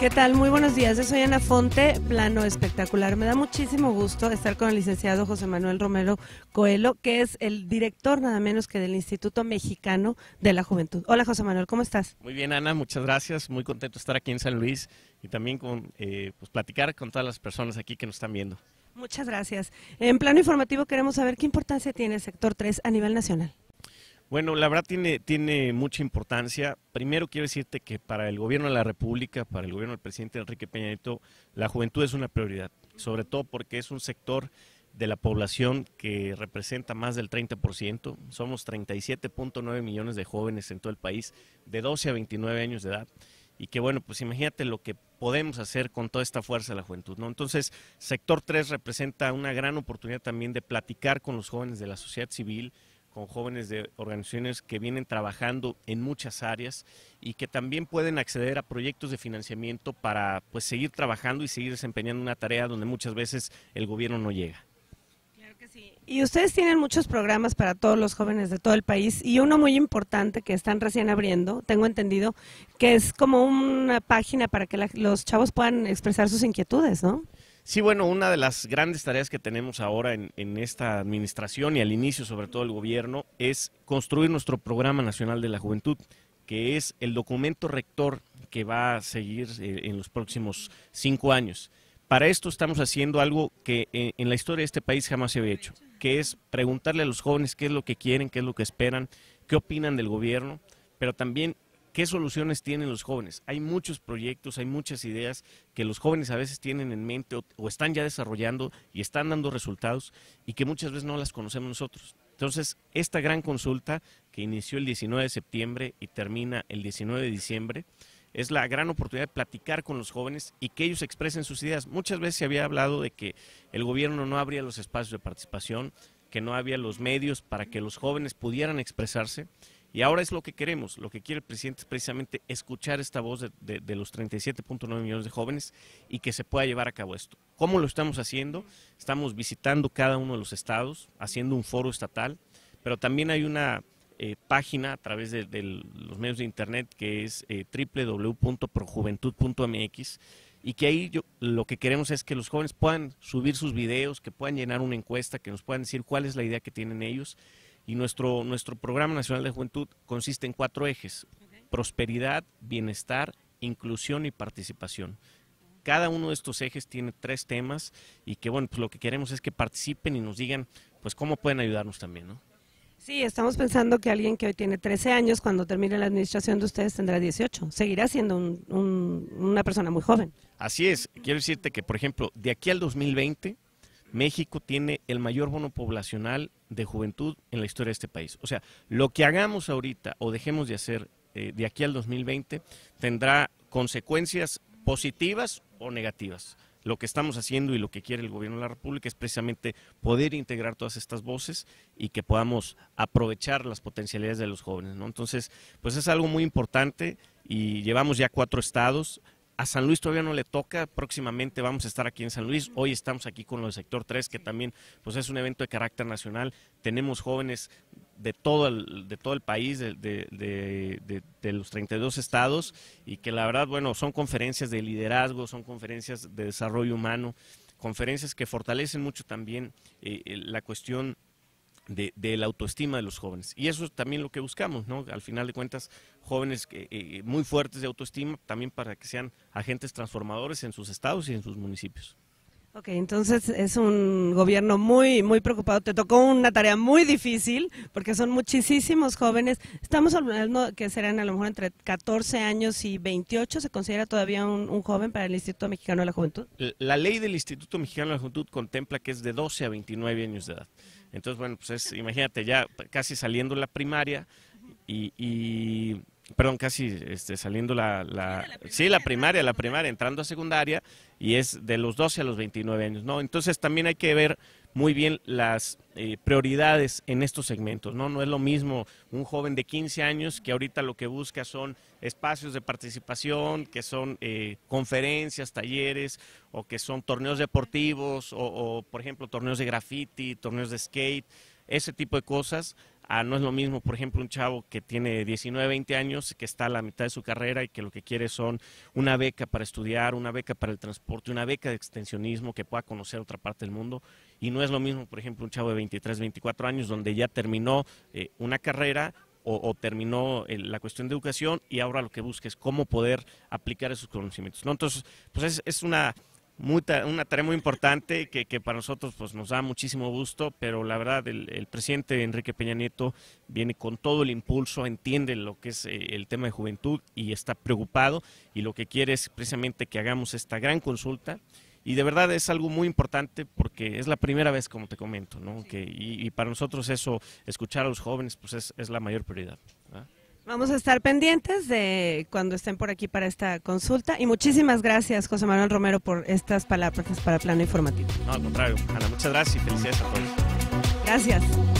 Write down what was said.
¿Qué tal? Muy buenos días. Yo soy Ana Fonte, plano espectacular. Me da muchísimo gusto estar con el licenciado José Manuel Romero Coelho, que es el director nada menos que del Instituto Mexicano de la Juventud. Hola José Manuel, ¿cómo estás? Muy bien Ana, muchas gracias. Muy contento de estar aquí en San Luis y también con, eh, pues, platicar con todas las personas aquí que nos están viendo. Muchas gracias. En plano informativo queremos saber qué importancia tiene el sector 3 a nivel nacional. Bueno, la verdad tiene, mucha importancia. Primero quiero decirte que para el gobierno de la República, para el gobierno del presidente Enrique Peña Nieto, la juventud es una prioridad, sobre todo porque es un sector de la población que representa más del 30%. Somos 37.9 millones de jóvenes en todo el país, de 12 a 29 años de edad. Y que bueno, pues imagínate lo que podemos hacer con toda esta fuerza de la juventud, ¿no? Entonces, sector 3 representa una gran oportunidad también de platicar con los jóvenes de la sociedad civil, con jóvenes de organizaciones que vienen trabajando en muchas áreas y que también pueden acceder a proyectos de financiamiento para pues seguir trabajando y seguir desempeñando una tarea donde muchas veces el gobierno no llega. Claro que sí. Y ustedes tienen muchos programas para todos los jóvenes de todo el país y uno muy importante que están recién abriendo, tengo entendido, que es como una página para que los chavos puedan expresar sus inquietudes, ¿no? Sí, bueno, una de las grandes tareas que tenemos ahora en, esta administración y al inicio sobre todo el gobierno es construir nuestro Programa Nacional de la Juventud, que es el documento rector que va a seguir eh, en los próximos cinco años. Para esto estamos haciendo algo que en, eh, en la historia de este país jamás se había hecho, que es preguntarle a los jóvenes qué es lo que quieren, qué es lo que esperan, qué opinan del gobierno, pero también ¿Qué soluciones tienen los jóvenes? Hay muchos proyectos, hay muchas ideas que los jóvenes a veces tienen en mente o, están ya desarrollando y están dando resultados y que muchas veces no las conocemos nosotros. Entonces, esta gran consulta que inició el 19 de septiembre y termina el 19 de diciembre, es la gran oportunidad de platicar con los jóvenes y que ellos expresen sus ideas. Muchas veces se había hablado de que el gobierno no abría los espacios de participación, que no había los medios para que los jóvenes pudieran expresarse y ahora es lo que queremos, lo que quiere el presidente es precisamente escuchar esta voz de, los 37.9 millones de jóvenes y que se pueda llevar a cabo esto. ¿Cómo lo estamos haciendo? Estamos visitando cada uno de los estados, haciendo un foro estatal, pero también hay una eh, página a través de, los medios de internet que es www.projuventud.mx eh, y que ahí lo que queremos es que los jóvenes puedan subir sus videos, que puedan llenar una encuesta, que nos puedan decir cuál es la idea que tienen ellos y nuestro, nuestro Programa Nacional de Juventud consiste en cuatro ejes, prosperidad, bienestar, inclusión y participación. Cada uno de estos ejes tiene tres temas y que bueno, pues lo que queremos es que participen y nos digan pues cómo pueden ayudarnos también, Sí, estamos pensando que alguien que hoy tiene 13 años, cuando termine la administración de ustedes tendrá 18. Seguirá siendo una persona muy joven. Así es. Quiero decirte que, por ejemplo, de aquí al 2020, México tiene el mayor bono poblacional de juventud en la historia de este país. O sea, lo que hagamos ahorita o dejemos de hacer eh, de aquí al 2020 tendrá consecuencias positivas o negativas. Lo que estamos haciendo y lo que quiere el gobierno de la República es precisamente poder integrar todas estas voces y que podamos aprovechar las potencialidades de los jóvenes. Entonces, pues es algo muy importante y llevamos ya cuatro estados, a San Luis todavía no le toca, próximamente vamos a estar aquí en San Luis. Hoy estamos aquí con lo del sector 3, que también pues es un evento de carácter nacional. Tenemos jóvenes de todo el, de todo el país, de, de, de, de, los 32 estados, y que la verdad, bueno, son conferencias de liderazgo, son conferencias de desarrollo humano, conferencias que fortalecen mucho también eh, eh, la cuestión de, la autoestima de los jóvenes. Y eso es también lo que buscamos, ¿no? Al final de cuentas, jóvenes eh, eh, muy fuertes de autoestima, también para que sean agentes transformadores en sus estados y en sus municipios. Ok, entonces es un gobierno muy, muy preocupado. Te tocó una tarea muy difícil porque son muchísimos jóvenes. Estamos hablando que serán a lo mejor entre 14 años y 28. ¿Se considera todavía un, un joven para el Instituto Mexicano de la Juventud? La ley del Instituto Mexicano de la Juventud contempla que es de 12 a 29 años de edad. Entonces, bueno, pues es, imagínate, ya casi saliendo la primaria y, y perdón, casi este, saliendo la, sí, la primaria, la primaria, entrando a secundaria y es de los 12 a los 29 años, ¿no? Entonces también hay que ver muy bien las eh, prioridades en estos segmentos, ¿no? No es lo mismo un joven de 15 años que ahorita lo que busca son espacios de participación, que son eh, conferencias, talleres, o que son torneos deportivos, o por ejemplo torneos de graffiti, torneos de skate, ese tipo de cosas Ah, no es lo mismo, por ejemplo, un chavo que tiene 19, 20 años, que está a la mitad de su carrera y que lo que quiere son una beca para estudiar, una beca para el transporte, una beca de extensionismo que pueda conocer otra parte del mundo. Y no es lo mismo, por ejemplo, un chavo de 23, 24 años, donde ya terminó eh, una carrera, o, terminó eh, la cuestión de educación y ahora lo que busca es cómo poder aplicar esos conocimientos. Entonces, pues es, una una tarea muy importante que, para nosotros pues, nos da muchísimo gusto, pero la verdad el, presidente Enrique Peña Nieto viene con todo el impulso, entiende lo que es eh, el tema de juventud y está preocupado y lo que quiere es precisamente que hagamos esta gran consulta. Y de verdad es algo muy importante porque es la primera vez, como te comento, y, para nosotros eso, escuchar a los jóvenes, pues es, la mayor prioridad. Vamos a estar pendientes de cuando estén por aquí para esta consulta. Y muchísimas gracias, José Manuel Romero, por estas palabras para Plano Informativo. No, al contrario, Ana, muchas gracias y felicidades a todos. Gracias.